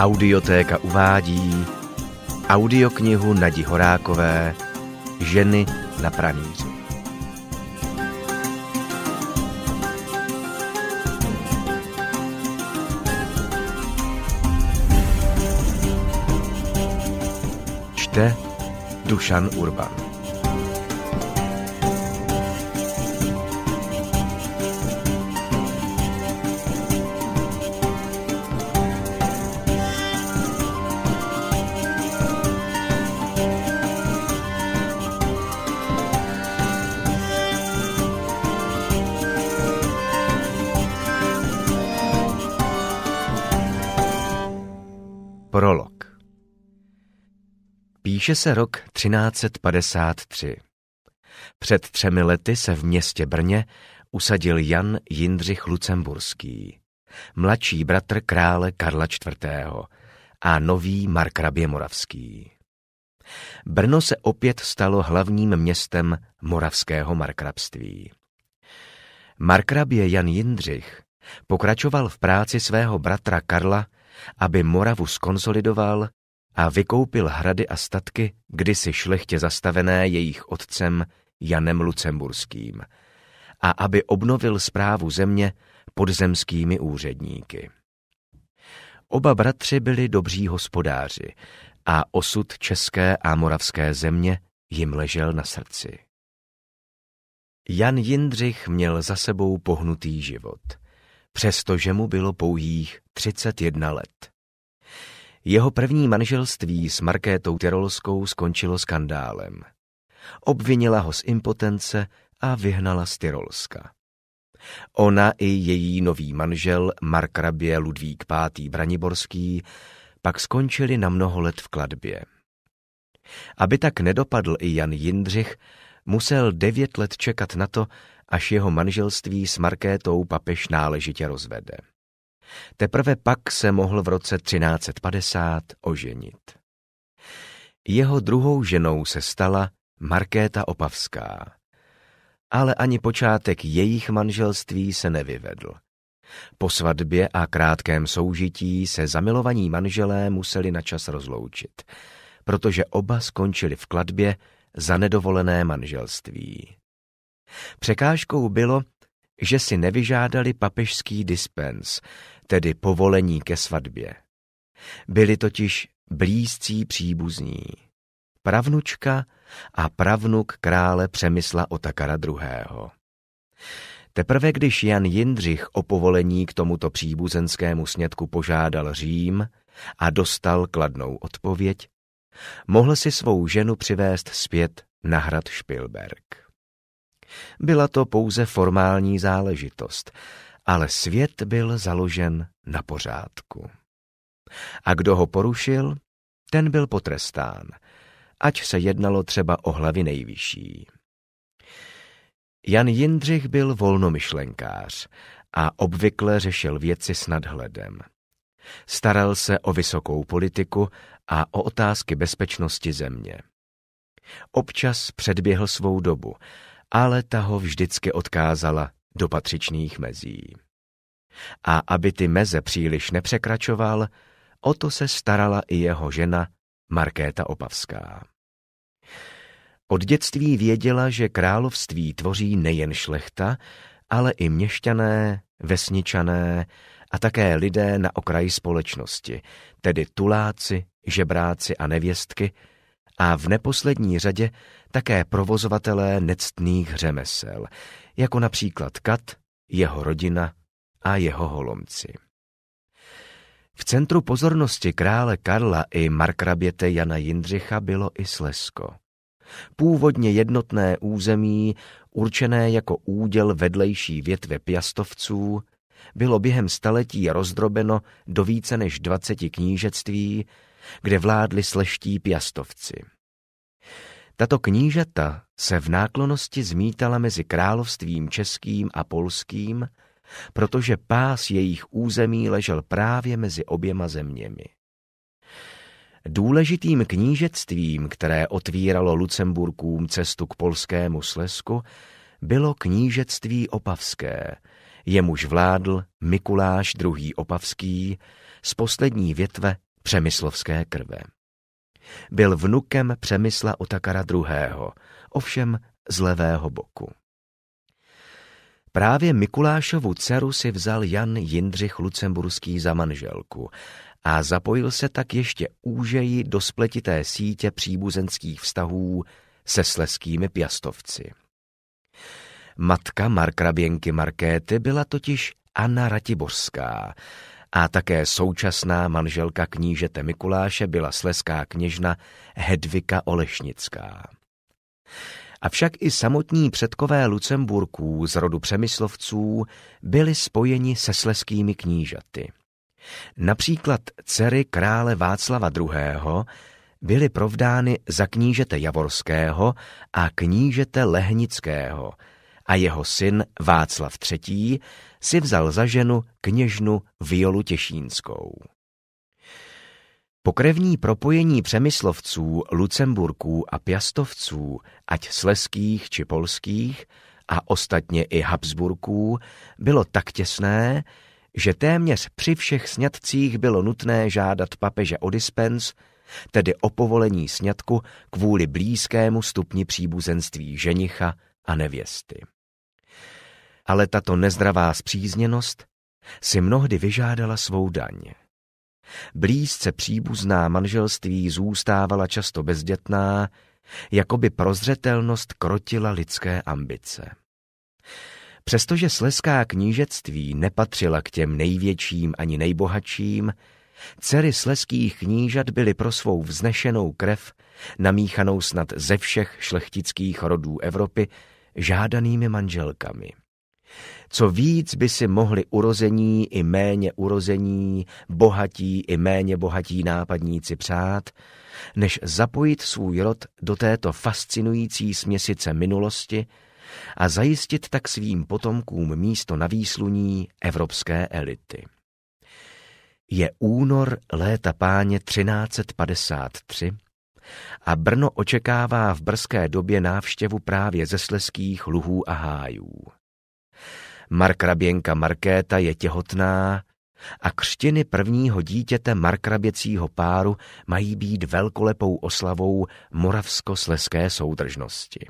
Audiotéka uvádí audioknihu Nadi Horákové Ženy na pranýři. Čte Dušan Urban. Píše se rok 1353. Před třemi lety se v městě Brně usadil Jan Jindřich Lucemburský, mladší bratr krále Karla IV. a nový markrabě Moravský. Brno se opět stalo hlavním městem moravského markrabství. Markrabě Jan Jindřich pokračoval v práci svého bratra Karla, aby Moravu skonsolidoval a vykoupil hrady a statky, kdysi šlechtě zastavené jejich otcem Janem Lucemburským, a aby obnovil zprávu země podzemskými úředníky. Oba bratři byli dobří hospodáři a osud české a moravské země jim ležel na srdci. Jan Jindřich měl za sebou pohnutý život, přestože mu bylo pouhých 31 let. Jeho první manželství s Markétou Tyrolskou skončilo skandálem. Obvinila ho z impotence a vyhnala z Tyrolska. Ona i její nový manžel, markrabě Ludvík V. Braniborský, pak skončili na mnoho let v kladbě. Aby tak nedopadl i Jan Jindřich, musel devět let čekat na to, až jeho manželství s Markétou papež náležitě rozvede. Teprve pak se mohl v roce 1350 oženit. Jeho druhou ženou se stala Markéta Opavská. Ale ani počátek jejich manželství se nevyvedl. Po svatbě a krátkém soužití se zamilovaní manželé museli na čas rozloučit, protože oba skončili v kladbě za nedovolené manželství. Překážkou bylo, že si nevyžádali papežský dispens, tedy povolení ke svatbě. Byli totiž blízcí příbuzní. Pravnučka a pravnuk krále Přemysla Otakara II. Teprve když Jan Jindřich o povolení k tomuto příbuzenskému snědku požádal Řím a dostal kladnou odpověď, mohl si svou ženu přivést zpět na hrad Špilberg. Byla to pouze formální záležitost, ale svět byl založen na pořádku. A kdo ho porušil, ten byl potrestán, ať se jednalo třeba o hlavy nejvyšší. Jan Jindřich byl volnomyšlenkář a obvykle řešil věci s nadhledem. Staral se o vysokou politiku a o otázky bezpečnosti země. Občas předběhl svou dobu, ale ta ho vždycky odkázala do patřičných mezí. A aby ty meze příliš nepřekračoval, o to se starala i jeho žena Markéta Opavská. Od dětství věděla, že království tvoří nejen šlechta, ale i měšťané, vesničané a také lidé na okraji společnosti, tedy tuláci, žebráci a nevěstky, a v neposlední řadě také provozovatelé nectných řemesel, jako například Kat, jeho rodina a jeho holomci. V centru pozornosti krále Karla i markraběte Jana Jindřicha bylo i Slezsko. Původně jednotné území, určené jako úděl vedlejší větve piastovců, bylo během staletí rozdrobeno do více než dvaceti knížectví, kde vládli sleští piastovci. Tato knížata se v náklonosti zmítala mezi královstvím českým a polským, protože pás jejich území ležel právě mezi oběma zeměmi. Důležitým knížectvím, které otvíralo Lucemburkům cestu k polskému Slesku, bylo knížectví opavské, jemuž vládl Mikuláš II. Opavský z poslední větve přemyslovské krve. Byl vnukem Přemysla Otakara II., ovšem z levého boku. Právě Mikulášovu dceru si vzal Jan Jindřich Lucemburský za manželku a zapojil se tak ještě úžeji do spletité sítě příbuzenských vztahů se sleskými pěstovci. Matka Markraběnky Markéty byla totiž Anna Ratiborská a také současná manželka knížete Mikuláše byla sleská kněžna Hedvika Olešnická. Avšak i samotní předkové Lucemburků z rodu Přemyslovců byli spojeni se sleskými knížaty. Například dcery krále Václava II. byly provdány za knížete Javorského a knížete Lehnického – a jeho syn Václav III. si vzal za ženu kněžnu Violu Těšínskou. Pokrevní propojení přemyslovců, lucemburků a piastovců, ať sleských či polských, a ostatně i Habsburků, bylo tak těsné, že téměř při všech sňatcích bylo nutné žádat papeže o dispens, tedy o povolení sňatku kvůli blízkému stupni příbuzenství ženicha a nevěsty ale tato nezdravá zpřízněnost si mnohdy vyžádala svou daň. Blízce příbuzná manželství zůstávala často bezdětná, jako by prozřetelnost krotila lidské ambice. Přestože sleská knížectví nepatřila k těm největším ani nejbohatším, dcery sleských knížat byly pro svou vznešenou krev, namíchanou snad ze všech šlechtických rodů Evropy, žádanými manželkami. Co víc by si mohli urození i méně urození, bohatí i méně bohatí nápadníci přát, než zapojit svůj rod do této fascinující směsice minulosti a zajistit tak svým potomkům místo na výsluní evropské elity. Je únor léta páně 1353 a Brno očekává v brzké době návštěvu právě ze sleských luhů a hájů. Markraběnka Markéta je těhotná a křtiny prvního dítěte markraběcího páru mají být velkolepou oslavou moravsko-sleské soudržnosti.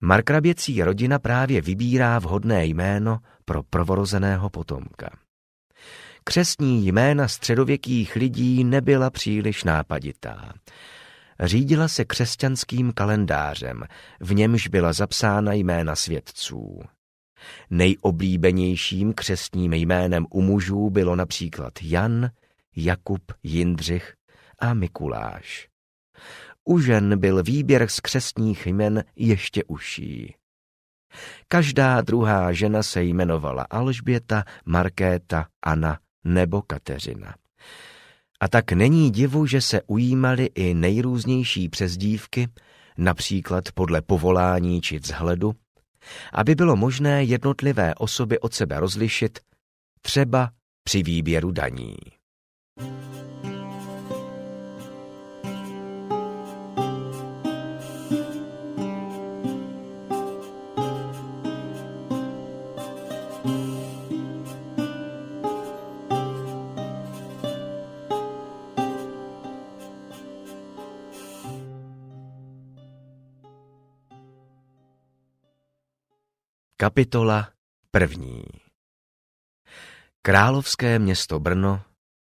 Markraběcí rodina právě vybírá vhodné jméno pro prvorozeného potomka. Křestní jména středověkých lidí nebyla příliš nápaditá. Řídila se křesťanským kalendářem, v němž byla zapsána jména svědců. Nejoblíbenějším křestním jménem u mužů bylo například Jan, Jakub, Jindřich a Mikuláš. U žen byl výběr z křestních jmen ještě užší. Každá druhá žena se jmenovala Alžběta, Markéta, Anna nebo Kateřina. A tak není divu, že se ujímaly i nejrůznější přezdívky, například podle povolání či vzhledu, aby bylo možné jednotlivé osoby od sebe rozlišit, třeba při výběru daní. Kapitola první Královské město Brno,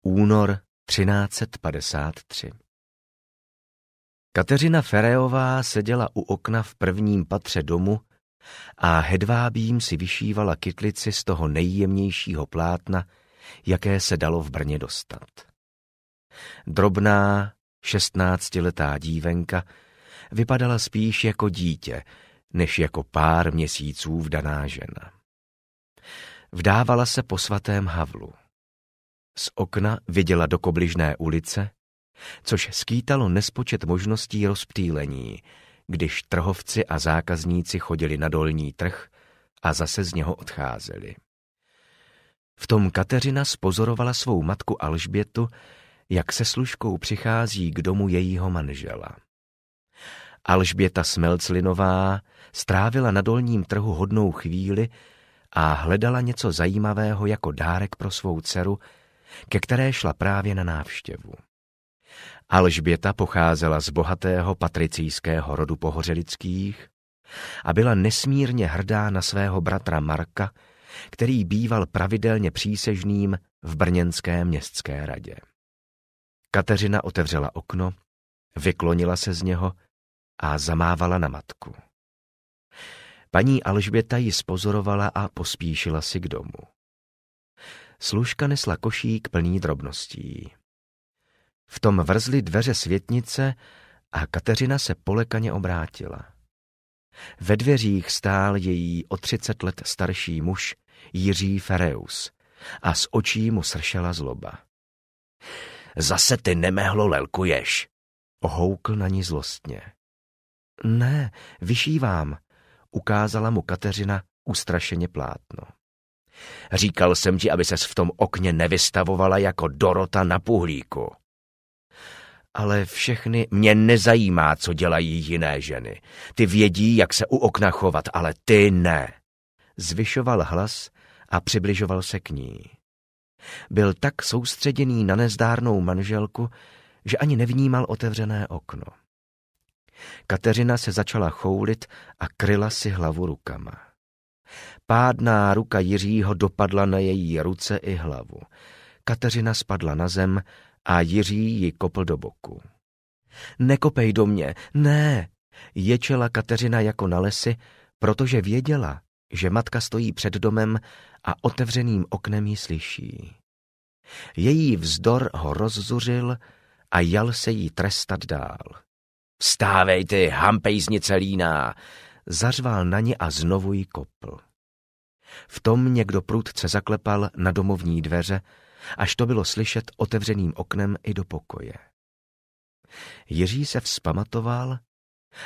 únor 1353 Kateřina Ferejová seděla u okna v prvním patře domu a hedvábím si vyšívala kytlici z toho nejjemnějšího plátna, jaké se dalo v Brně dostat. Drobná, šestnáctiletá dívenka vypadala spíš jako dítě, než jako pár měsíců vdaná žena. Vdávala se po svatém Havlu. Z okna viděla do kobližné ulice, což skýtalo nespočet možností rozptýlení, když trhovci a zákazníci chodili na dolní trh a zase z něho odcházeli. V tom Kateřina spozorovala svou matku Alžbětu, jak se služkou přichází k domu jejího manžela. Alžběta Smelclinová strávila na dolním trhu hodnou chvíli a hledala něco zajímavého jako dárek pro svou dceru, ke které šla právě na návštěvu. Alžběta pocházela z bohatého patricijského rodu pohořelických a byla nesmírně hrdá na svého bratra Marka, který býval pravidelně přísežným v brněnské městské radě. Kateřina otevřela okno, vyklonila se z něho a zamávala na matku. Paní Alžběta ji spozorovala a pospíšila si k domu. Služka nesla košík plný drobností. V tom vrzly dveře světnice a Kateřina se polekaně obrátila. Ve dveřích stál její o třicet let starší muž Jiří Fereus a z očí mu sršela zloba. Zase ty nemehlo lelkuješ, ohoukl na ní zlostně. Ne, vyšívám, ukázala mu Kateřina ustrašeně plátno. Říkal jsem ti, aby ses v tom okně nevystavovala jako Dorota na puhlíku. Ale všechny mě nezajímá, co dělají jiné ženy. Ty vědí, jak se u okna chovat, ale ty ne. Zvyšoval hlas a přibližoval se k ní. Byl tak soustředěný na nezdárnou manželku, že ani nevnímal otevřené okno. Kateřina se začala choulit a kryla si hlavu rukama. Pádná ruka Jiřího dopadla na její ruce i hlavu. Kateřina spadla na zem a Jiří ji kopl do boku. Nekopej do mě, ne! Ječela Kateřina jako na lesy, protože věděla, že matka stojí před domem a otevřeným oknem ji slyší. Její vzdor ho rozzuřil a jal se jí trestat dál ty, hampejznice líná! Zařval na ně a znovu ji kopl. V tom někdo prudce zaklepal na domovní dveře, až to bylo slyšet otevřeným oknem i do pokoje. Jiří se vzpamatoval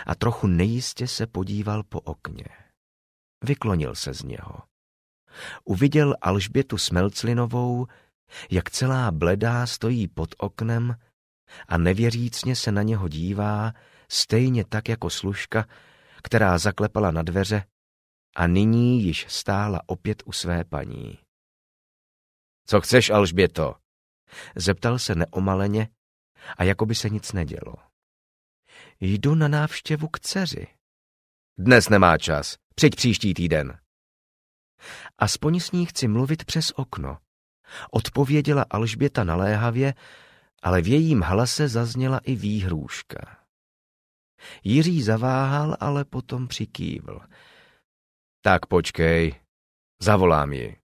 a trochu nejistě se podíval po okně. Vyklonil se z něho. Uviděl Alžbětu Smelclinovou, jak celá bledá stojí pod oknem a nevěřícně se na něho dívá, stejně tak jako služka, která zaklepala na dveře a nyní již stála opět u své paní. Co chceš, Alžběto? Zeptal se neomaleně a jako by se nic nedělo. Jdu na návštěvu k dceři. Dnes nemá čas, přijď příští týden. Aspoň s ní chci mluvit přes okno. Odpověděla Alžběta naléhavě ale v jejím hlase zazněla i výhrůžka. Jiří zaváhal, ale potom přikývl. Tak počkej, zavolám ji.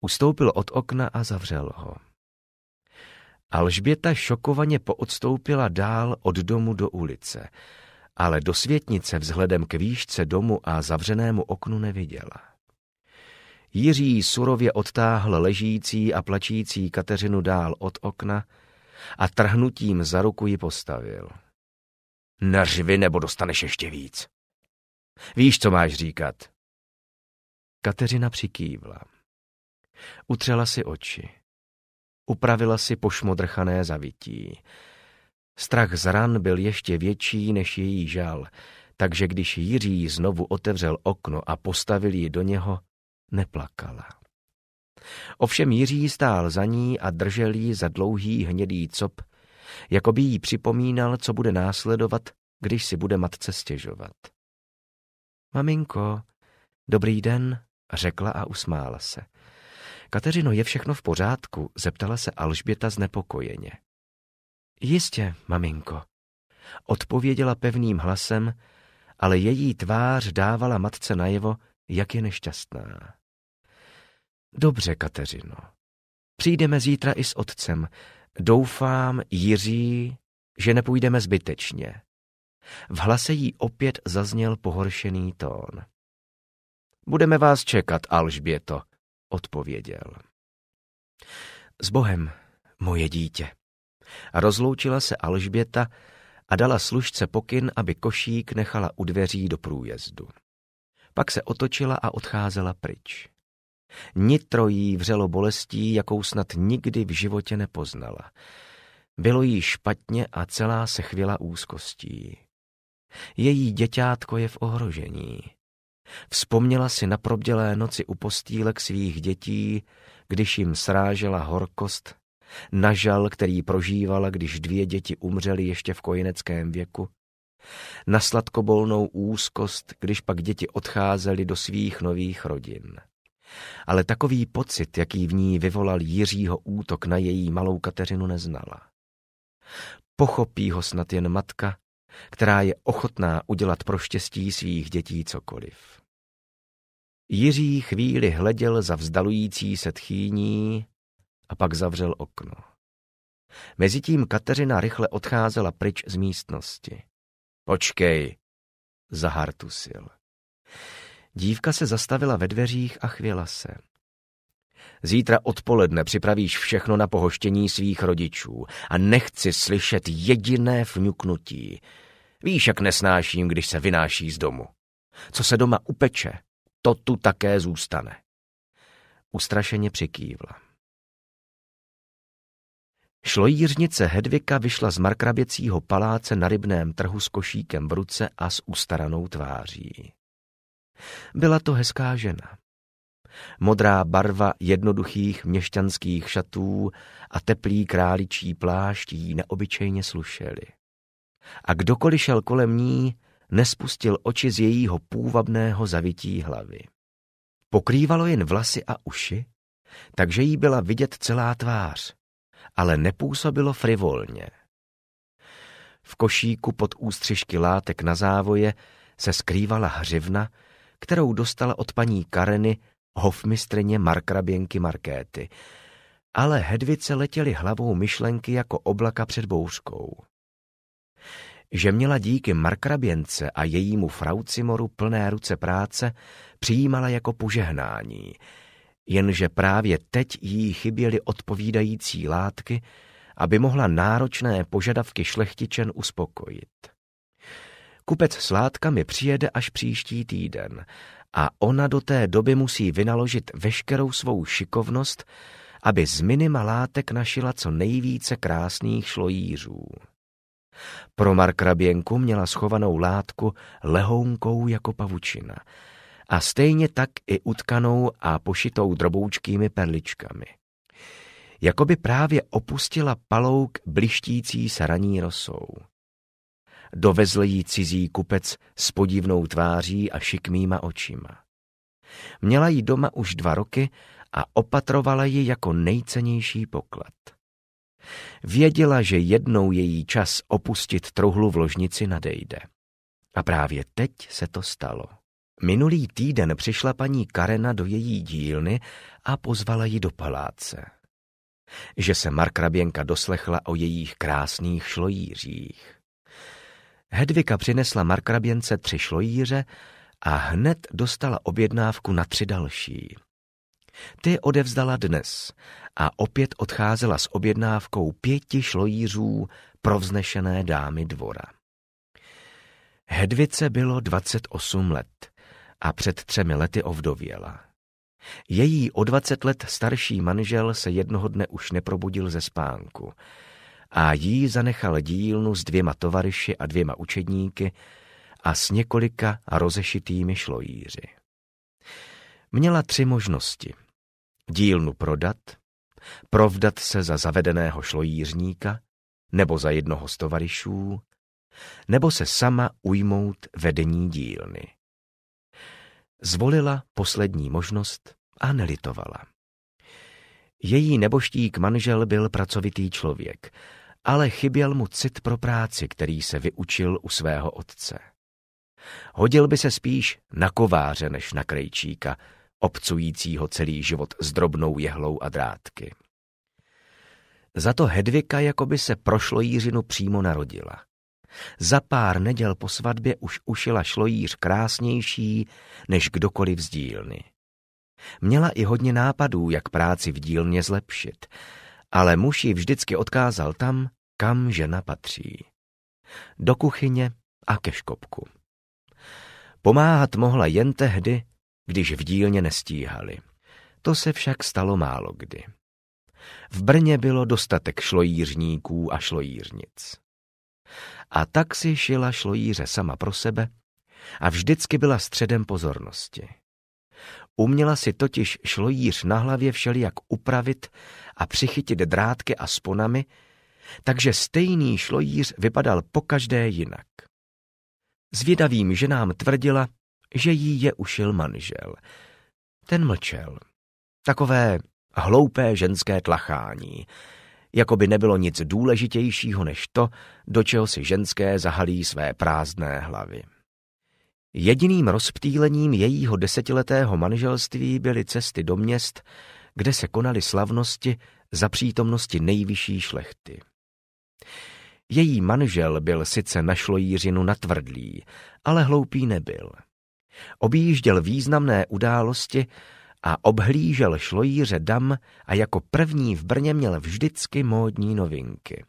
Ustoupil od okna a zavřel ho. Alžběta šokovaně poodstoupila dál od domu do ulice, ale do světnice vzhledem k výšce domu a zavřenému oknu neviděla. Jiří surově odtáhl ležící a plačící Kateřinu dál od okna a trhnutím za ruku ji postavil. Nařvi nebo dostaneš ještě víc. Víš, co máš říkat. Kateřina přikývla. Utřela si oči. Upravila si pošmodrchané zavití. Strach z ran byl ještě větší než její žal, takže když Jiří znovu otevřel okno a postavil ji do něho, neplakala. Ovšem Jiří stál za ní a držel ji za dlouhý hnědý cop, jako by jí připomínal, co bude následovat, když si bude matce stěžovat. Maminko, dobrý den, řekla a usmála se. Kateřino, je všechno v pořádku? zeptala se Alžběta znepokojeně. Jistě, maminko, odpověděla pevným hlasem, ale její tvář dávala matce najevo, jak je nešťastná. Dobře, Kateřino. Přijdeme zítra i s otcem. Doufám, Jiří, že nepůjdeme zbytečně. V hlase jí opět zazněl pohoršený tón. Budeme vás čekat, Alžběto, odpověděl. S Bohem, moje dítě. A rozloučila se Alžběta a dala služce pokyn, aby košík nechala u dveří do průjezdu. Pak se otočila a odcházela pryč. Nitro jí vřelo bolestí, jakou snad nikdy v životě nepoznala. Bylo jí špatně a celá se chvěla úzkostí. Její děťátko je v ohrožení. Vzpomněla si na probdělé noci u postýlek svých dětí, když jim srážela horkost, na žal, který prožívala, když dvě děti umřely ještě v kojeneckém věku, na sladkobolnou úzkost, když pak děti odcházely do svých nových rodin. Ale takový pocit, jaký v ní vyvolal Jiřího útok na její malou Kateřinu, neznala. Pochopí ho snad jen matka, která je ochotná udělat pro štěstí svých dětí cokoliv. Jiří chvíli hleděl za vzdalující se tchýní a pak zavřel okno. Mezitím Kateřina rychle odcházela pryč z místnosti. Počkej, zahartusil. Dívka se zastavila ve dveřích a chvěla se. Zítra odpoledne připravíš všechno na pohoštění svých rodičů a nechci slyšet jediné vňuknutí. Víš, jak nesnáším, když se vynáší z domu. Co se doma upeče, to tu také zůstane. Ustrašeně přikývla. Šlojířnice Hedvika vyšla z markraběcího paláce na rybném trhu s košíkem v ruce a s ustaranou tváří. Byla to hezká žena. Modrá barva jednoduchých měšťanských šatů a teplý králičí plášť jí neobyčejně slušely. A kdokoliv šel kolem ní, nespustil oči z jejího půvabného zavití hlavy. Pokrývalo jen vlasy a uši, takže jí byla vidět celá tvář ale nepůsobilo frivolně. V košíku pod ústřižky látek na závoje se skrývala hřivna, kterou dostala od paní Kareny hofmistrně Markraběnky Markéty, ale Hedvice letěly hlavou myšlenky jako oblaka před bouřkou. Že měla díky Markraběnce a jejímu fraucimoru plné ruce práce, přijímala jako požehnání – jenže právě teď jí chyběly odpovídající látky, aby mohla náročné požadavky šlechtičen uspokojit. Kupec s látkami přijede až příští týden a ona do té doby musí vynaložit veškerou svou šikovnost, aby z minima látek našila co nejvíce krásných šlojířů. Pro Markrabienku měla schovanou látku lehounkou jako pavučina – a stejně tak i utkanou a pošitou droboučkými perličkami. Jakoby právě opustila palouk blištící se raní rosou. Dovezl jí cizí kupec s podivnou tváří a šikmýma očima. Měla ji doma už dva roky a opatrovala ji jako nejcennější poklad. Věděla, že jednou její čas opustit truhlu v ložnici nadejde. A právě teď se to stalo. Minulý týden přišla paní Karena do její dílny a pozvala ji do paláce. Že se Markraběnka doslechla o jejich krásných šlojířích. Hedvika přinesla Markrabience tři šlojíře a hned dostala objednávku na tři další. Ty odevzdala dnes a opět odcházela s objednávkou pěti šlojířů pro vznešené dámy dvora. Hedvice bylo 28 let a před třemi lety ovdověla. Její o 20 let starší manžel se jednoho dne už neprobudil ze spánku a jí zanechal dílnu s dvěma tovaryši a dvěma učedníky a s několika rozešitými šlojíři. Měla tři možnosti. Dílnu prodat, provdat se za zavedeného šlojířníka nebo za jednoho z tovaryšů, nebo se sama ujmout vedení dílny. Zvolila poslední možnost a nelitovala. Její neboštík manžel byl pracovitý člověk, ale chyběl mu cit pro práci, který se vyučil u svého otce. Hodil by se spíš na kováře než na krejčíka, obcujícího celý život s drobnou jehlou a drátky. Za to Hedvika jako by se prošlo Jířinu přímo narodila. Za pár neděl po svatbě už ušila šlojíř krásnější než kdokoliv z dílny. Měla i hodně nápadů, jak práci v dílně zlepšit, ale muž ji vždycky odkázal tam, kam žena patří. Do kuchyně a ke škopku. Pomáhat mohla jen tehdy, když v dílně nestíhali. To se však stalo málo kdy. V Brně bylo dostatek šlojířníků a šlojířnic. A tak si šila šlojíře sama pro sebe a vždycky byla středem pozornosti. Uměla si totiž šlojíř na hlavě všelijak upravit a přichytit drátky a sponami, takže stejný šlojíř vypadal pokaždé jinak. Zvědavým ženám tvrdila, že jí je ušil manžel. Ten mlčel. Takové hloupé ženské tlachání jako by nebylo nic důležitějšího než to, do čeho si ženské zahalí své prázdné hlavy. Jediným rozptýlením jejího desetiletého manželství byly cesty do měst, kde se konaly slavnosti za přítomnosti nejvyšší šlechty. Její manžel byl sice na šlojířinu natvrdlý, ale hloupý nebyl. Objížděl významné události a obhlížel šlojíře dam a jako první v Brně měl vždycky módní novinky.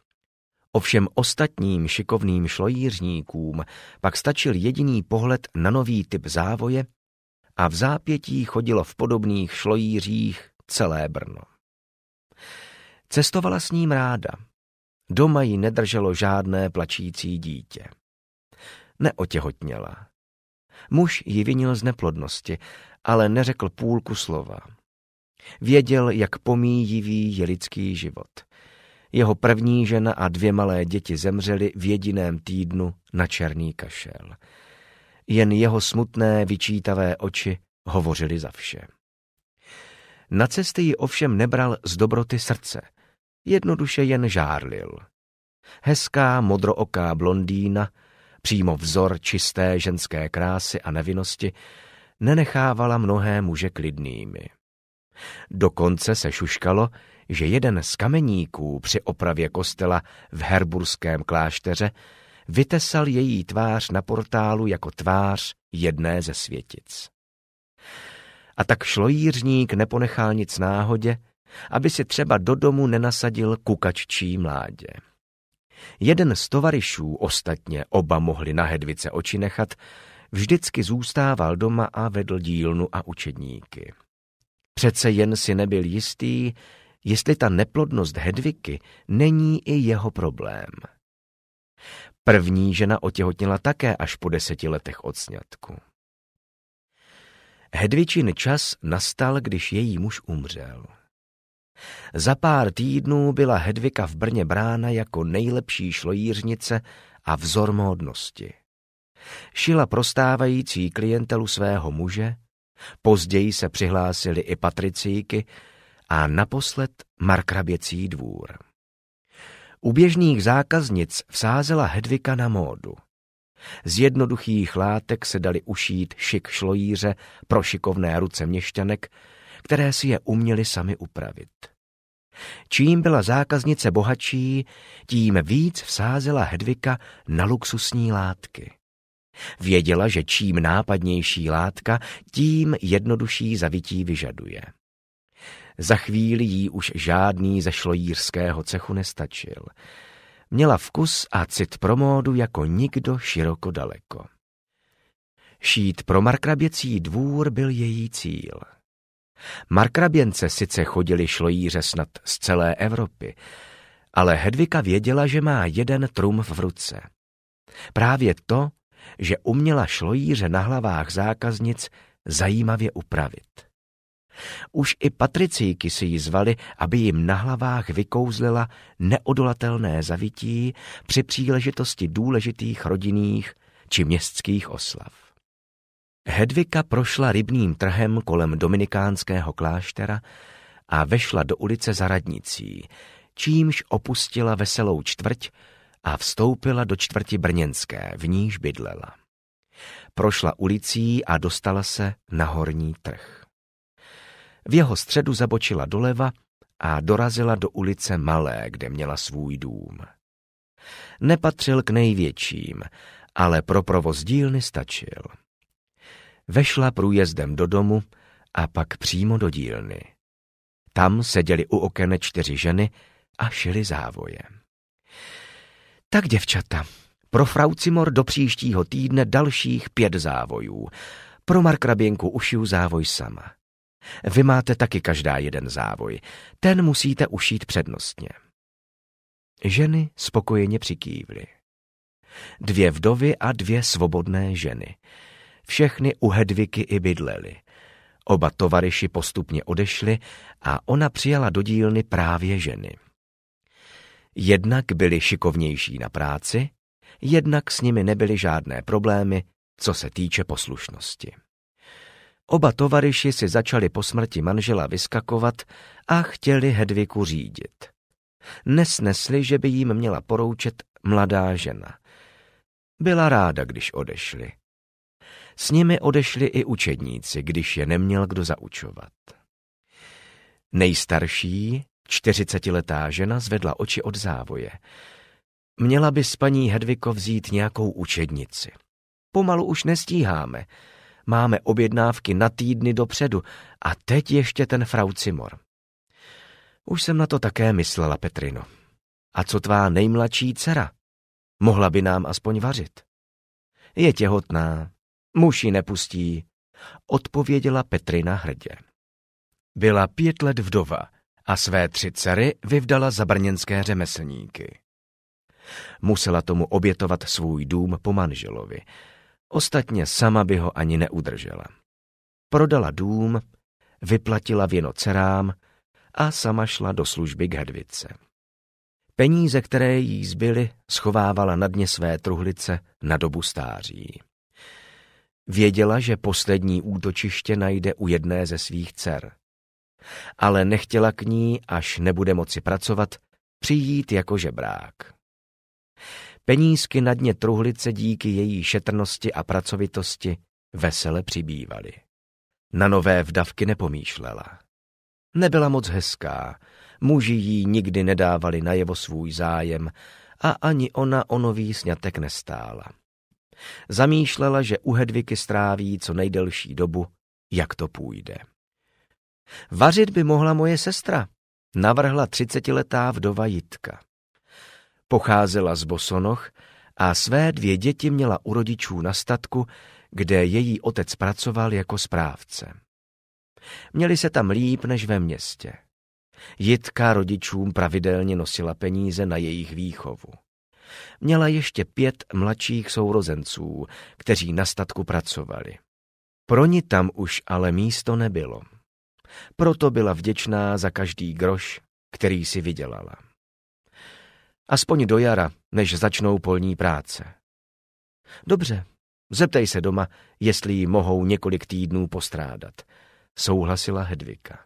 Ovšem ostatním šikovným šlojířníkům pak stačil jediný pohled na nový typ závoje a v zápětí chodilo v podobných šlojířích celé Brno. Cestovala s ním ráda. Doma ji nedrželo žádné plačící dítě. Neotěhotněla. Muž ji vinil z neplodnosti ale neřekl půlku slova. Věděl, jak pomíjivý je lidský život. Jeho první žena a dvě malé děti zemřeli v jediném týdnu na černý kašel. Jen jeho smutné, vyčítavé oči hovořily za vše. Na cesty ji ovšem nebral z dobroty srdce. Jednoduše jen žárlil. Hezká, modrooká blondýna, přímo vzor čisté ženské krásy a nevinnosti, nenechávala mnohé muže klidnými. Dokonce se šuškalo, že jeden z kameníků při opravě kostela v herburském klášteře vytesal její tvář na portálu jako tvář jedné ze světic. A tak šlojířník neponechal nic náhodě, aby si třeba do domu nenasadil kukaččí mládě. Jeden z tovarišů ostatně oba mohli na Hedvice oči nechat, vždycky zůstával doma a vedl dílnu a učedníky. Přece jen si nebyl jistý, jestli ta neplodnost Hedviky není i jeho problém. První žena otěhotnila také až po deseti letech od sňatku. Hedvičin čas nastal, když její muž umřel. Za pár týdnů byla Hedvika v Brně brána jako nejlepší šlojířnice a vzor módnosti. Šila prostávající klientelu svého muže, později se přihlásili i patricíky a naposled markraběcí dvůr. U běžných zákaznic vsázela Hedvika na módu. Z jednoduchých látek se dali ušít šik šlojíře pro šikovné ruce měšťanek, které si je uměli sami upravit. Čím byla zákaznice bohatší, tím víc vsázela Hedvika na luxusní látky. Věděla, že čím nápadnější látka, tím jednodušší zavití vyžaduje. Za chvíli jí už žádný ze šlojířského cechu nestačil. Měla vkus a cit pro módu jako nikdo široko daleko. Šít pro markraběcí dvůr byl její cíl. Markraběnce sice chodili šlojíře snad z celé Evropy, ale Hedvika věděla, že má jeden trumf v ruce. Právě to, že uměla šlojíře na hlavách zákaznic zajímavě upravit. Už i patricíky si ji zvali, aby jim na hlavách vykouzlila neodolatelné zavití při příležitosti důležitých rodinných či městských oslav. Hedvika prošla rybným trhem kolem dominikánského kláštera a vešla do ulice za radnicí, čímž opustila veselou čtvrť a vstoupila do čtvrti Brněnské, v níž bydlela. Prošla ulicí a dostala se na horní trh. V jeho středu zabočila doleva a dorazila do ulice Malé, kde měla svůj dům. Nepatřil k největším, ale pro provoz dílny stačil. Vešla průjezdem do domu a pak přímo do dílny. Tam seděli u okene čtyři ženy a šily závojem. Tak, děvčata, pro Fraucimor do příštího týdne dalších pět závojů. Pro Markraběnku ušiju závoj sama. Vy máte taky každá jeden závoj. Ten musíte ušít přednostně. Ženy spokojeně přikývly. Dvě vdovy a dvě svobodné ženy. Všechny u Hedviky i bydleli. Oba tovaryši postupně odešli a ona přijala do dílny právě ženy. Jednak byli šikovnější na práci, jednak s nimi nebyly žádné problémy, co se týče poslušnosti. Oba tovaryši si začali po smrti manžela vyskakovat a chtěli Hedviku řídit. Nesnesli, že by jim měla poroučet mladá žena. Byla ráda, když odešli. S nimi odešli i učedníci, když je neměl kdo zaučovat. Nejstarší, Čtyřicetiletá žena zvedla oči od závoje. Měla by s paní Hedviko vzít nějakou učednici. Pomalu už nestíháme. Máme objednávky na týdny dopředu a teď ještě ten frau Cimor. Už jsem na to také myslela, Petrino. A co tvá nejmladší dcera? Mohla by nám aspoň vařit. Je těhotná, muž ji nepustí, odpověděla Petrina hrdě. Byla pět let vdova, a své tři dcery vyvdala za brněnské řemeslníky. Musela tomu obětovat svůj dům po manželovi. Ostatně sama by ho ani neudržela. Prodala dům, vyplatila věno dcerám a sama šla do služby k Hedvice. Peníze, které jí zbyly, schovávala na dně své truhlice na dobu stáří. Věděla, že poslední útočiště najde u jedné ze svých dcer – ale nechtěla k ní, až nebude moci pracovat, přijít jako žebrák. Penízky na dně truhlice díky její šetrnosti a pracovitosti vesele přibývaly. Na nové vdavky nepomýšlela. Nebyla moc hezká, muži jí nikdy nedávali najevo svůj zájem a ani ona o nový snětek nestála. Zamýšlela, že u Hedviky stráví co nejdelší dobu, jak to půjde. Vařit by mohla moje sestra, navrhla třicetiletá vdova Jitka. Pocházela z Bosonoch a své dvě děti měla u rodičů na statku, kde její otec pracoval jako správce. Měli se tam líp než ve městě. Jitka rodičům pravidelně nosila peníze na jejich výchovu. Měla ještě pět mladších sourozenců, kteří na statku pracovali. Pro ní tam už ale místo nebylo. Proto byla vděčná za každý groš, který si vydělala. Aspoň do jara, než začnou polní práce. Dobře, zeptej se doma, jestli ji mohou několik týdnů postrádat, souhlasila Hedvika.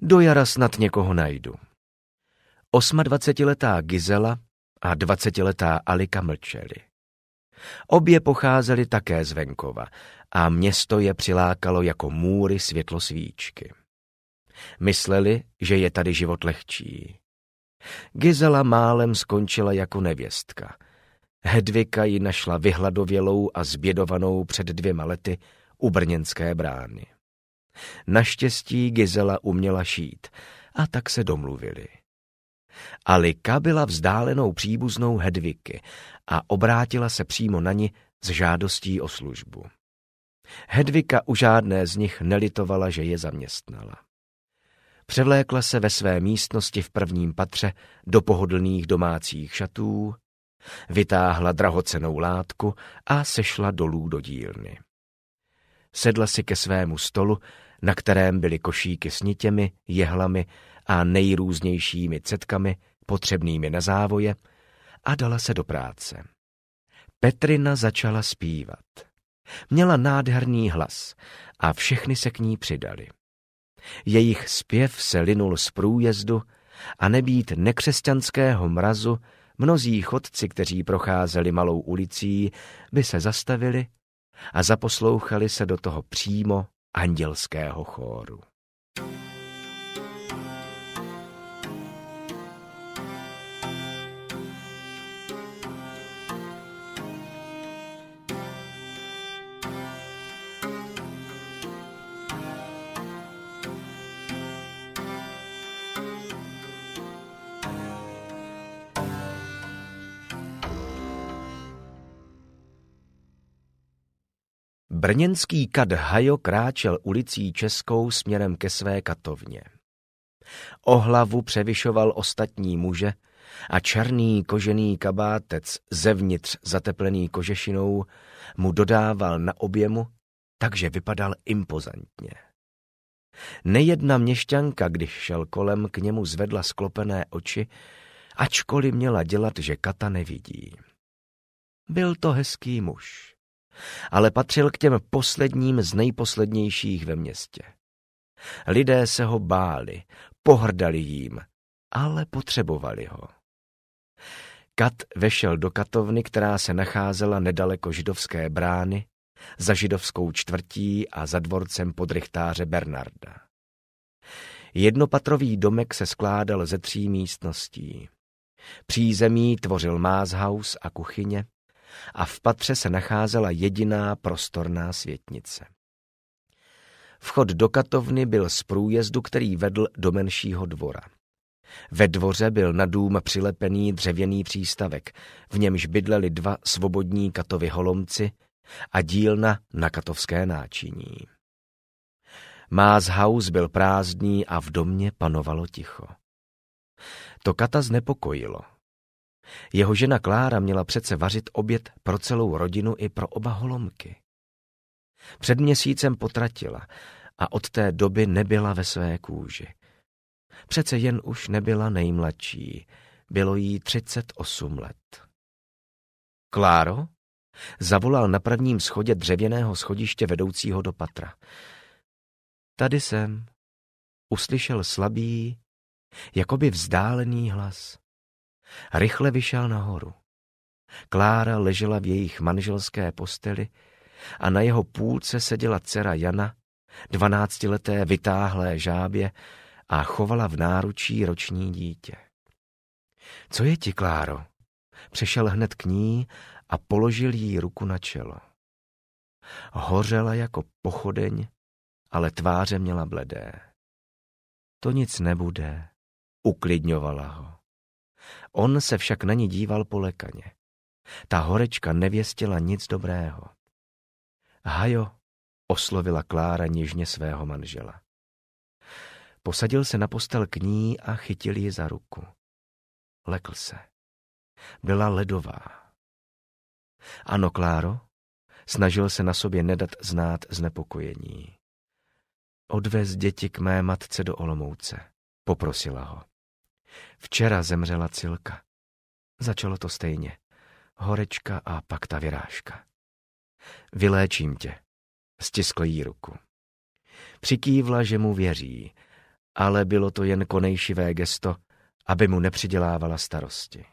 Do jara snad někoho najdu. 28-letá Gizela a 20-letá Alika mlčeli. Obě pocházely také z venkova a město je přilákalo jako můry světlo svíčky. Mysleli, že je tady život lehčí. Gizela málem skončila jako nevěstka. Hedvika ji našla vyhladovělou a zbědovanou před dvěma lety u brněnské brány. Naštěstí Gizela uměla šít a tak se domluvili. Alika byla vzdálenou příbuznou Hedviky a obrátila se přímo na ni s žádostí o službu. Hedvika u žádné z nich nelitovala, že je zaměstnala. Převlékla se ve své místnosti v prvním patře do pohodlných domácích šatů, vytáhla drahocenou látku a sešla dolů do dílny. Sedla si ke svému stolu, na kterém byly košíky s nitěmi, jehlami a nejrůznějšími cetkami, potřebnými na závoje, a dala se do práce. Petrina začala zpívat. Měla nádherný hlas a všechny se k ní přidali. Jejich zpěv se linul z průjezdu a nebýt nekřesťanského mrazu, mnozí chodci, kteří procházeli malou ulicí, by se zastavili a zaposlouchali se do toho přímo andělského chóru. thank you Brněnský kad Hajo kráčel ulicí Českou směrem ke své katovně. O hlavu převyšoval ostatní muže a černý kožený kabátec, zevnitř zateplený kožešinou, mu dodával na objemu, takže vypadal impozantně. Nejedna měšťanka, když šel kolem, k němu zvedla sklopené oči, ačkoliv měla dělat, že kata nevidí. Byl to hezký muž ale patřil k těm posledním z nejposlednějších ve městě. Lidé se ho báli, pohrdali jím, ale potřebovali ho. Kat vešel do katovny, která se nacházela nedaleko židovské brány, za židovskou čtvrtí a za dvorcem podrychtáře Bernarda. Jednopatrový domek se skládal ze tří místností. Přízemí tvořil Mázhaus a kuchyně, a v patře se nacházela jediná prostorná světnice. Vchod do katovny byl z průjezdu, který vedl do menšího dvora. Ve dvoře byl na dům přilepený dřevěný přístavek, v němž bydleli dva svobodní katovy holomci a dílna na katovské náčiní. Mázhaus byl prázdný a v domě panovalo ticho. To kata znepokojilo, jeho žena Klára měla přece vařit oběd pro celou rodinu i pro oba holomky. Před měsícem potratila a od té doby nebyla ve své kůži. Přece jen už nebyla nejmladší, bylo jí 38 let. Kláro? Zavolal na prvním schodě dřevěného schodiště vedoucího do patra. Tady jsem. Uslyšel slabý, jakoby vzdálený hlas. Rychle vyšel nahoru. Klára ležela v jejich manželské posteli a na jeho půlce seděla dcera Jana, dvanáctileté vytáhlé žábě a chovala v náručí roční dítě. Co je ti, Kláro? Přešel hned k ní a položil jí ruku na čelo. Hořela jako pochodeň, ale tváře měla bledé. To nic nebude, uklidňovala ho. On se však na ní díval polekaně. Ta horečka nevěstila nic dobrého. Hajo, oslovila Klára něžně svého manžela. Posadil se na postel k ní a chytil ji za ruku. Lekl se. Byla ledová. Ano, Kláro, snažil se na sobě nedat znát znepokojení. Odvez děti k mé matce do Olomouce, poprosila ho. Včera zemřela Cilka. Začalo to stejně. Horečka a pak ta vyrážka. Vyléčím tě. Stiskl jí ruku. Přikývla, že mu věří, ale bylo to jen konejšivé gesto, aby mu nepřidělávala starosti.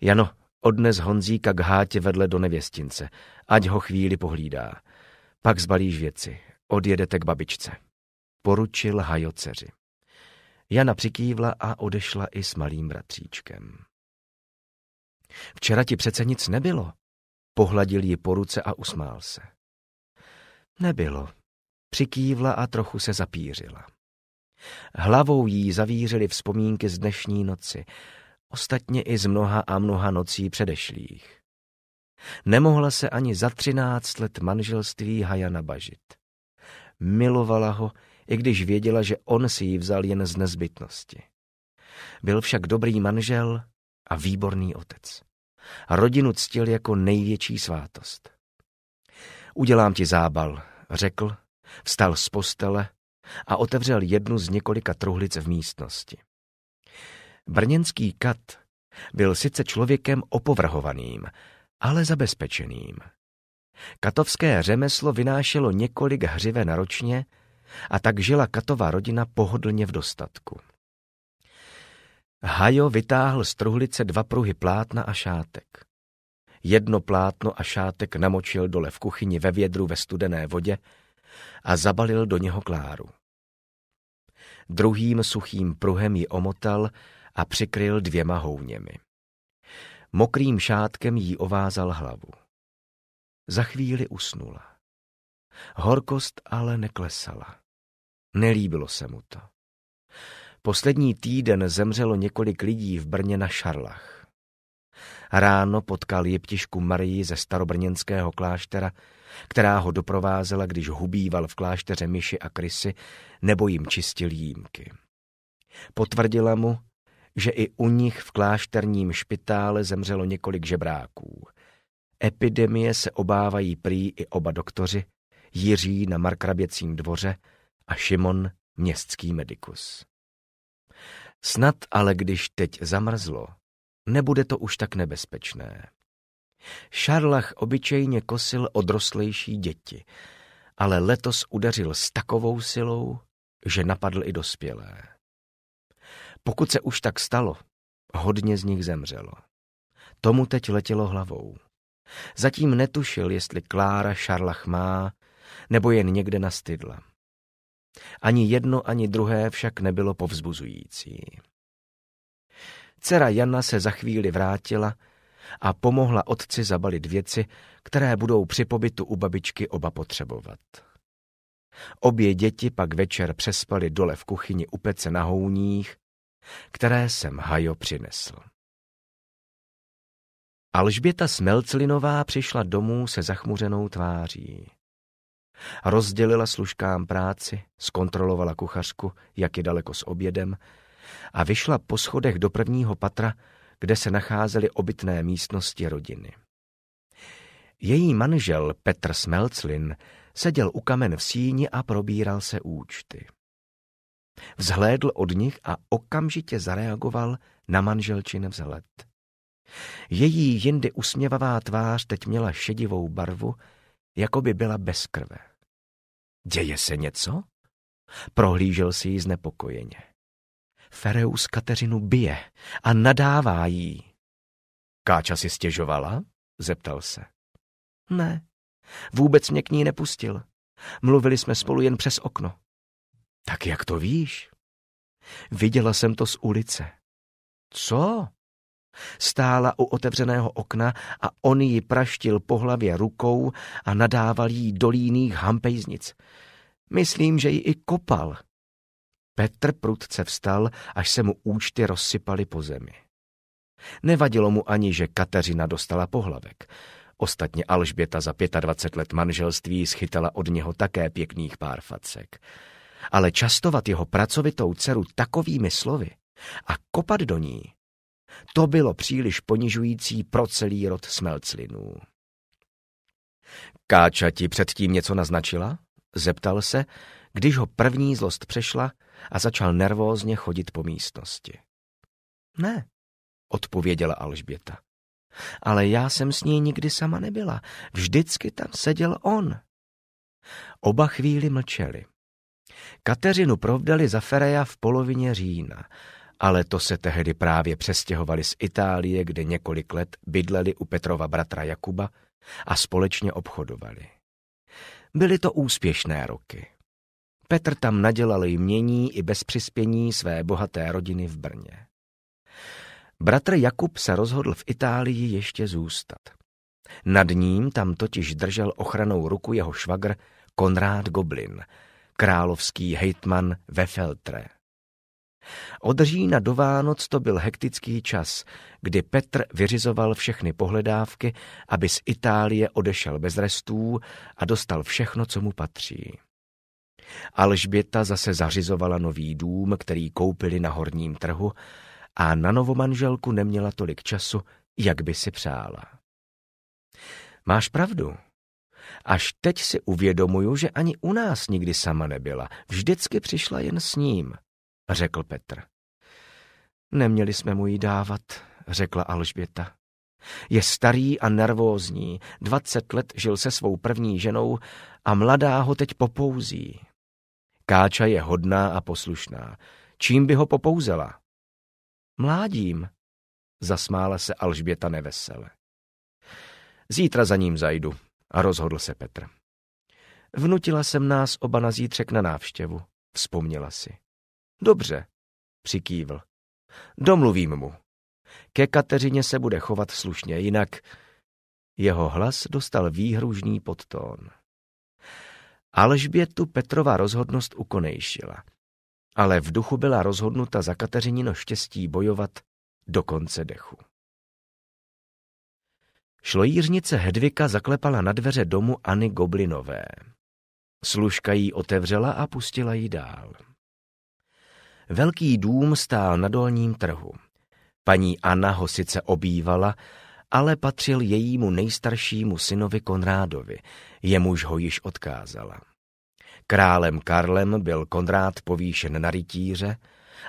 Jano, odnes Honzíka k hátě vedle do nevěstince, ať ho chvíli pohlídá. Pak zbalíš věci, odjedete k babičce. Poručil hajoceři. Jana přikývla a odešla i s malým bratříčkem. Včera ti přece nic nebylo. Pohladil ji po ruce a usmál se. Nebylo. Přikývla a trochu se zapířila. Hlavou jí zavířily vzpomínky z dnešní noci, ostatně i z mnoha a mnoha nocí předešlých. Nemohla se ani za třináct let manželství Hajana bažit. Milovala ho, i když věděla, že on si ji vzal jen z nezbytnosti. Byl však dobrý manžel a výborný otec. rodinu ctil jako největší svátost. Udělám ti zábal, řekl, vstal z postele a otevřel jednu z několika truhlic v místnosti. Brněnský kat byl sice člověkem opovrhovaným, ale zabezpečeným. Katovské řemeslo vynášelo několik hřiven ročně a tak žila Katová rodina pohodlně v dostatku. Hajo vytáhl z truhlice dva pruhy plátna a šátek. Jedno plátno a šátek namočil dole v kuchyni ve vědru ve studené vodě a zabalil do něho Kláru. Druhým suchým pruhem ji omotal a přikryl dvěma houněmi. Mokrým šátkem jí ovázal hlavu. Za chvíli usnula. Horkost ale neklesala. Nelíbilo se mu to. Poslední týden zemřelo několik lidí v Brně na šarlach. Ráno potkal jeptišku Marii ze starobrněnského kláštera, která ho doprovázela, když hubíval v klášteře myši a krysy nebo jim čistil jímky. Potvrdila mu, že i u nich v klášterním špitále zemřelo několik žebráků. Epidemie se obávají prý i oba doktoři, Jiří na Markraběcím dvoře a Šimon městský medikus. Snad ale když teď zamrzlo, nebude to už tak nebezpečné. Šarlach obyčejně kosil odrostlejší děti, ale letos udařil s takovou silou, že napadl i dospělé. Pokud se už tak stalo, hodně z nich zemřelo. Tomu teď letělo hlavou. Zatím netušil, jestli Klára Šarlach má, nebo jen někde nastydla. Ani jedno, ani druhé však nebylo povzbuzující. Cera Jana se za chvíli vrátila a pomohla otci zabalit věci, které budou při pobytu u babičky oba potřebovat. Obě děti pak večer přespali dole v kuchyni u pece na houních, které jsem Hajo přinesl. Alžběta Smelclinová přišla domů se zachmuřenou tváří. Rozdělila služkám práci, zkontrolovala kuchařku, jak je daleko s obědem, a vyšla po schodech do prvního patra, kde se nacházely obytné místnosti rodiny. Její manžel Petr Smelclin seděl u kamen v síni a probíral se účty. Vzhlédl od nich a okamžitě zareagoval na manželčin vzhled. Její jindy usměvavá tvář teď měla šedivou barvu, jako by byla bez krve. Děje se něco? Prohlížel si ji znepokojeně. Fereus Kateřinu bije a nadává jí. Káča si stěžovala? zeptal se. Ne, vůbec mě k ní nepustil. Mluvili jsme spolu jen přes okno. Tak jak to víš? Viděla jsem to z ulice. Co? Stála u otevřeného okna a on ji praštil po hlavě rukou a nadával jí líných hampejznic. Myslím, že ji i kopal. Petr prudce vstal, až se mu účty rozsypaly po zemi. Nevadilo mu ani, že Kateřina dostala pohlavek. Ostatně Alžběta za 25 let manželství schytala od něho také pěkných pár facek. Ale častovat jeho pracovitou dceru takovými slovy a kopat do ní to bylo příliš ponižující pro celý rod smelclinů. Káča ti předtím něco naznačila? Zeptal se, když ho první zlost přešla a začal nervózně chodit po místnosti. Ne, odpověděla Alžběta. Ale já jsem s ní nikdy sama nebyla. Vždycky tam seděl on. Oba chvíli mlčeli. Kateřinu provdali za Fereja v polovině října ale to se tehdy právě přestěhovali z Itálie, kde několik let bydleli u Petrova bratra Jakuba a společně obchodovali. Byly to úspěšné roky. Petr tam nadělal jmění i bez přispění své bohaté rodiny v Brně. Bratr Jakub se rozhodl v Itálii ještě zůstat. Nad ním tam totiž držel ochranou ruku jeho švagr Konrád Goblin, královský hejtman ve Feltre. Od října do Vánoc to byl hektický čas, kdy Petr vyřizoval všechny pohledávky, aby z Itálie odešel bez restů a dostal všechno, co mu patří. Alžběta zase zařizovala nový dům, který koupili na horním trhu a na novomanželku neměla tolik času, jak by si přála. Máš pravdu. Až teď si uvědomuju, že ani u nás nikdy sama nebyla. Vždycky přišla jen s ním, řekl Petr. Neměli jsme mu ji dávat, řekla Alžběta. Je starý a nervózní, dvacet let žil se svou první ženou a mladá ho teď popouzí. Káča je hodná a poslušná. Čím by ho popouzela? Mládím, zasmála se Alžběta nevesele. Zítra za ním zajdu, a rozhodl se Petr. Vnutila jsem nás oba na zítřek na návštěvu, vzpomněla si. Dobře, přikývl. Domluvím mu. Ke Kateřině se bude chovat slušně, jinak... Jeho hlas dostal výhružný podtón. Alžbětu Petrova rozhodnost ukonejšila, ale v duchu byla rozhodnuta za Kateřinino štěstí bojovat do konce dechu. Šlojířnice Hedvika zaklepala na dveře domu Anny Goblinové. Služka jí otevřela a pustila ji dál. Velký dům stál na dolním trhu. Paní Anna ho sice obývala, ale patřil jejímu nejstaršímu synovi Konrádovi, jemuž ho již odkázala. Králem Karlem byl Konrád povýšen na rytíře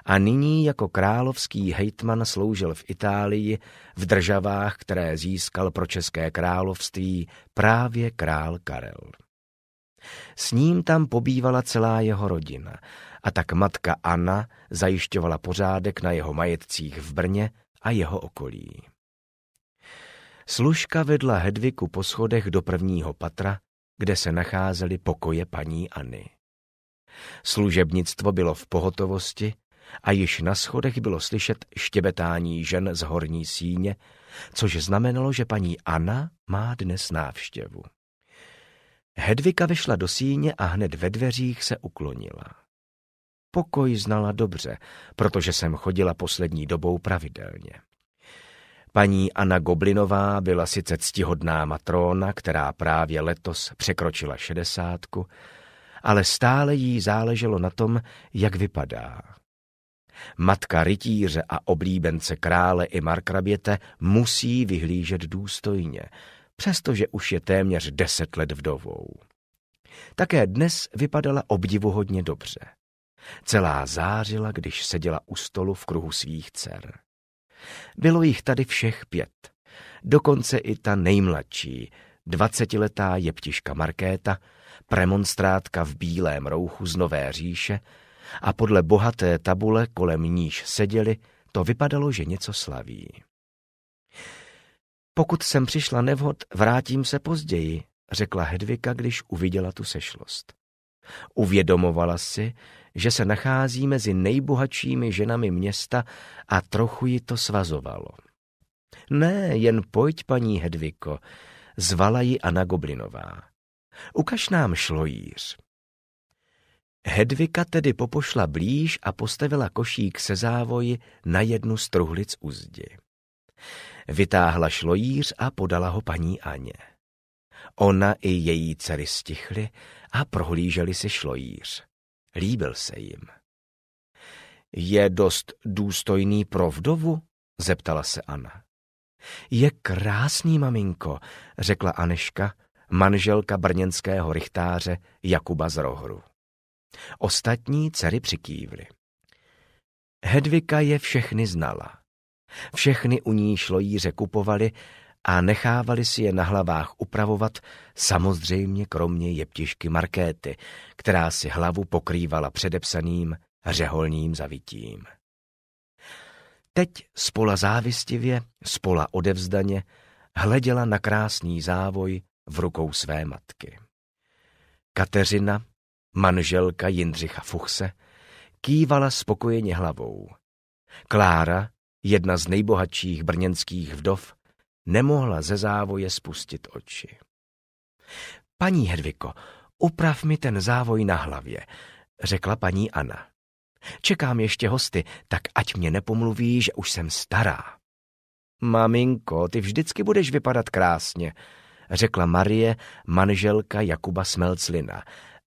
a nyní jako královský hejtman sloužil v Itálii v državách, které získal pro České království právě král Karel. S ním tam pobývala celá jeho rodina a tak matka Anna zajišťovala pořádek na jeho majetcích v Brně a jeho okolí. Služka vedla Hedviku po schodech do prvního patra, kde se nacházely pokoje paní Anny. Služebnictvo bylo v pohotovosti a již na schodech bylo slyšet štěbetání žen z horní síně, což znamenalo, že paní Anna má dnes návštěvu. Hedvika vyšla do síně a hned ve dveřích se uklonila. Pokoj znala dobře, protože jsem chodila poslední dobou pravidelně. Paní Anna Goblinová byla sice ctihodná matróna, která právě letos překročila šedesátku, ale stále jí záleželo na tom, jak vypadá. Matka rytíře a oblíbence krále i markraběte musí vyhlížet důstojně, přestože už je téměř deset let vdovou. Také dnes vypadala obdivuhodně dobře. Celá zářila, když seděla u stolu v kruhu svých dcer. Bylo jich tady všech pět. Dokonce i ta nejmladší, dvacetiletá jeptiška Markéta, premonstrátka v bílém rouchu z Nové říše a podle bohaté tabule, kolem níž seděli, to vypadalo, že něco slaví. Pokud jsem přišla nevhod, vrátím se později, řekla Hedvika, když uviděla tu sešlost. Uvědomovala si, že se nachází mezi nejbohatšími ženami města a trochu ji to svazovalo. Ne, jen pojď, paní Hedviko, zvala ji Anna Goblinová. Ukaž nám šlojíř. Hedvika tedy popošla blíž a postavila košík se závoji na jednu z truhlic uzdi. Vytáhla šlojíř a podala ho paní Aně. Ona i její dcery stichly a prohlíželi si šlojíř. Líbil se jim. Je dost důstojný pro vdovu? zeptala se Anna. Je krásný, maminko, řekla Aneška, manželka brněnského rychtáře Jakuba z Rohru. Ostatní dcery přikývly. Hedvika je všechny znala. Všechny u ní šlo jíře kupovali a nechávali si je na hlavách upravovat, samozřejmě kromě jeptišky Markéty, která si hlavu pokrývala předepsaným řeholním zavitím. Teď spola závistivě, spola odevzdaně, hleděla na krásný závoj v rukou své matky. Kateřina, manželka Jindřicha Fuchse, kývala spokojeně hlavou. Klára, jedna z nejbohatších brněnských vdov, Nemohla ze závoje spustit oči. Paní Hedviko, uprav mi ten závoj na hlavě, řekla paní Anna. Čekám ještě hosty, tak ať mě nepomluví, že už jsem stará. Maminko, ty vždycky budeš vypadat krásně, řekla Marie, manželka Jakuba Smelclina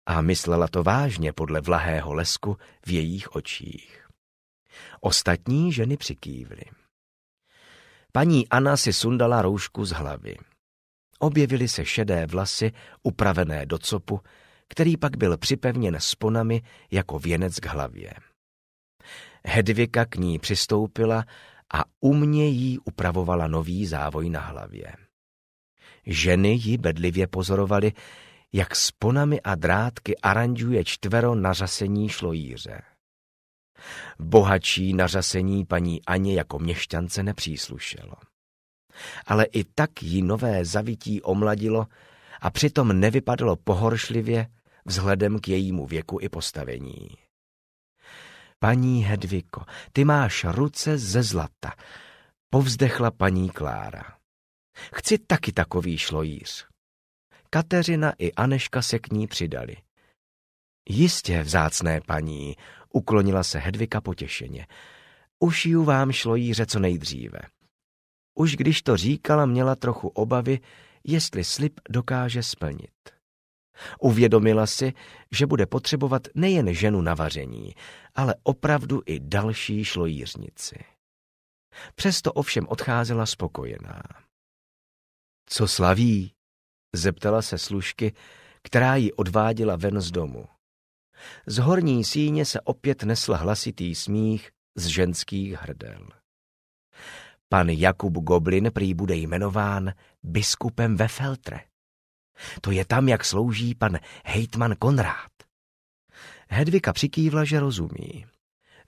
a myslela to vážně podle vlahého lesku v jejich očích. Ostatní ženy přikývly. Paní Anna si sundala roušku z hlavy. Objevily se šedé vlasy, upravené do copu, který pak byl připevněn sponami jako věnec k hlavě. Hedvika k ní přistoupila a umně jí upravovala nový závoj na hlavě. Ženy ji bedlivě pozorovali, jak s ponami a drátky aranžuje čtvero nařasení šlojíře. Bohatší nařasení paní Aně jako měšťance nepříslušelo. Ale i tak jí nové zavití omladilo a přitom nevypadalo pohoršlivě vzhledem k jejímu věku i postavení. Paní Hedviko, ty máš ruce ze zlata, povzdechla paní Klára. Chci taky takový šlojíř. Kateřina i Aneška se k ní přidali. Jistě, vzácné paní, Uklonila se Hedvika potěšeně. Ušiju vám šlojíře co nejdříve. Už když to říkala, měla trochu obavy, jestli slib dokáže splnit. Uvědomila si, že bude potřebovat nejen ženu na vaření, ale opravdu i další šlojířnici. Přesto ovšem odcházela spokojená. Co slaví? zeptala se služky, která ji odváděla ven z domu. Z horní síně se opět nesl hlasitý smích z ženských hrdel. Pan Jakub Goblin prý bude jmenován biskupem ve Feltre. To je tam, jak slouží pan hejtman Konrád. Hedvika přikývla, že rozumí.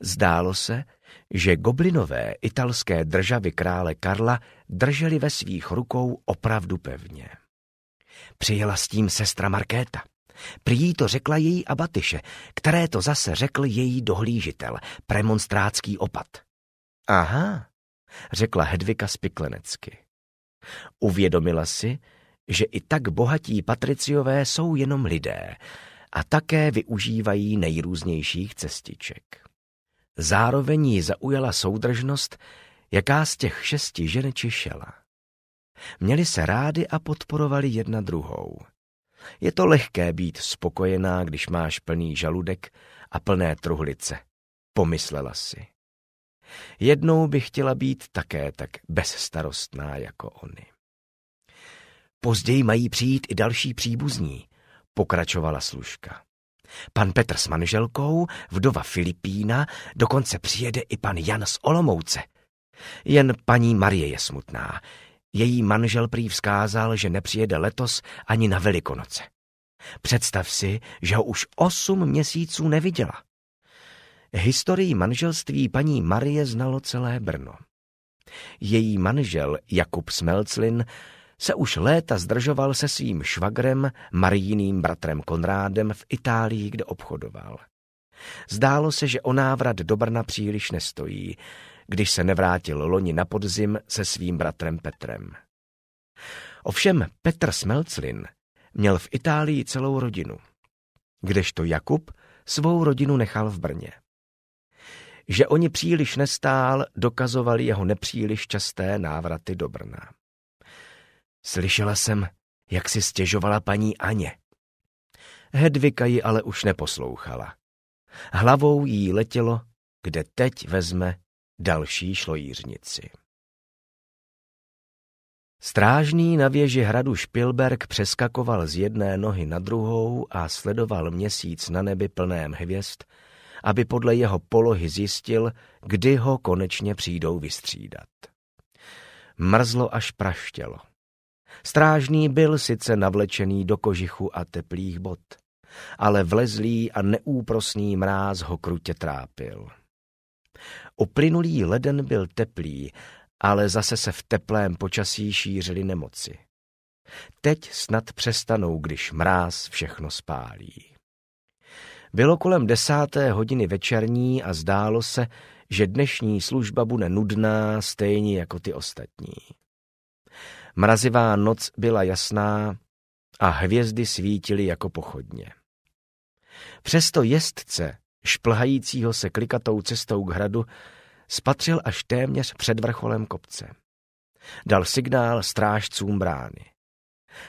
Zdálo se, že goblinové italské državy krále Karla drželi ve svých rukou opravdu pevně. Přijela s tím sestra Markéta. Prý jí to řekla její abatyše, které to zase řekl její dohlížitel, premonstrátský opat. Aha, řekla Hedvika spiklenecky. Uvědomila si, že i tak bohatí patriciové jsou jenom lidé a také využívají nejrůznějších cestiček. Zároveň ji zaujala soudržnost, jaká z těch šesti žen čišela. Měli se rádi a podporovali jedna druhou. Je to lehké být spokojená, když máš plný žaludek a plné truhlice, pomyslela si. Jednou bych chtěla být také tak bezstarostná jako oni. Později mají přijít i další příbuzní, pokračovala služka. Pan Petr s manželkou, vdova Filipína, dokonce přijede i pan Jan z Olomouce. Jen paní Marie je smutná, její manžel prý vzkázal, že nepřijede letos ani na Velikonoce. Představ si, že ho už osm měsíců neviděla. Historii manželství paní Marie znalo celé Brno. Její manžel Jakub Smelclin se už léta zdržoval se svým švagrem, Marijiným bratrem Konrádem v Itálii, kde obchodoval. Zdálo se, že o návrat do Brna příliš nestojí, když se nevrátil loni na podzim se svým bratrem Petrem. Ovšem Petr Smelclin měl v Itálii celou rodinu, kdežto Jakub svou rodinu nechal v Brně. Že oni příliš nestál, dokazovali jeho nepříliš časté návraty do Brna. Slyšela jsem, jak si stěžovala paní Aně. Hedvika ji ale už neposlouchala. Hlavou jí letělo, kde teď vezme další šlojířnici. Strážný na věži hradu Špilberg přeskakoval z jedné nohy na druhou a sledoval měsíc na nebi plném hvězd, aby podle jeho polohy zjistil, kdy ho konečně přijdou vystřídat. Mrzlo až praštělo. Strážný byl sice navlečený do kožichu a teplých bot, ale vlezlý a neúprosný mráz ho krutě trápil. Uplynulý leden byl teplý, ale zase se v teplém počasí šířily nemoci. Teď snad přestanou, když mráz všechno spálí. Bylo kolem desáté hodiny večerní a zdálo se, že dnešní služba bude nudná stejně jako ty ostatní. Mrazivá noc byla jasná a hvězdy svítily jako pochodně. Přesto jezdce šplhajícího se klikatou cestou k hradu, spatřil až téměř před vrcholem kopce. Dal signál strážcům brány.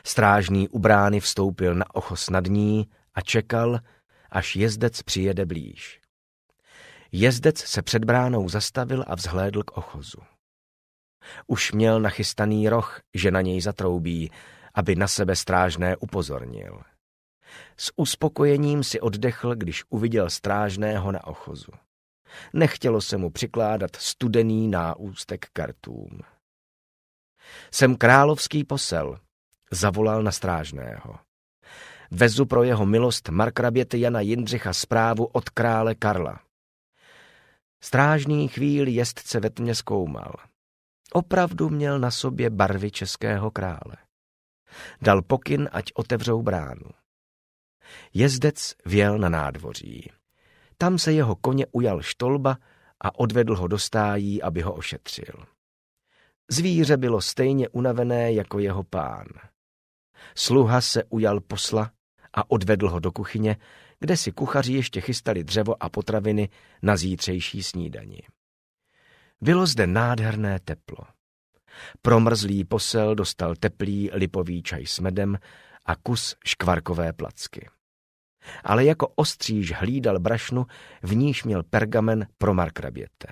Strážný u brány vstoupil na ocho snadní a čekal, až jezdec přijede blíž. Jezdec se před bránou zastavil a vzhlédl k ochozu. Už měl nachystaný roh, že na něj zatroubí, aby na sebe strážné upozornil. S uspokojením si oddechl, když uviděl strážného na ochozu. Nechtělo se mu přikládat studený náústek kartům. Jsem královský posel, zavolal na strážného. Vezu pro jeho milost markraběty Jana Jindřicha zprávu od krále Karla. Strážný chvíli jestce ve tmě zkoumal. Opravdu měl na sobě barvy českého krále. Dal pokyn, ať otevřou bránu. Jezdec vjel na nádvoří. Tam se jeho koně ujal štolba a odvedl ho do stájí, aby ho ošetřil. Zvíře bylo stejně unavené jako jeho pán. Sluha se ujal posla a odvedl ho do kuchyně, kde si kuchaři ještě chystali dřevo a potraviny na zítřejší snídani. Bylo zde nádherné teplo. Promrzlý posel dostal teplý lipový čaj s medem a kus škvarkové placky ale jako ostříž hlídal brašnu, v níž měl pergamen pro markraběte.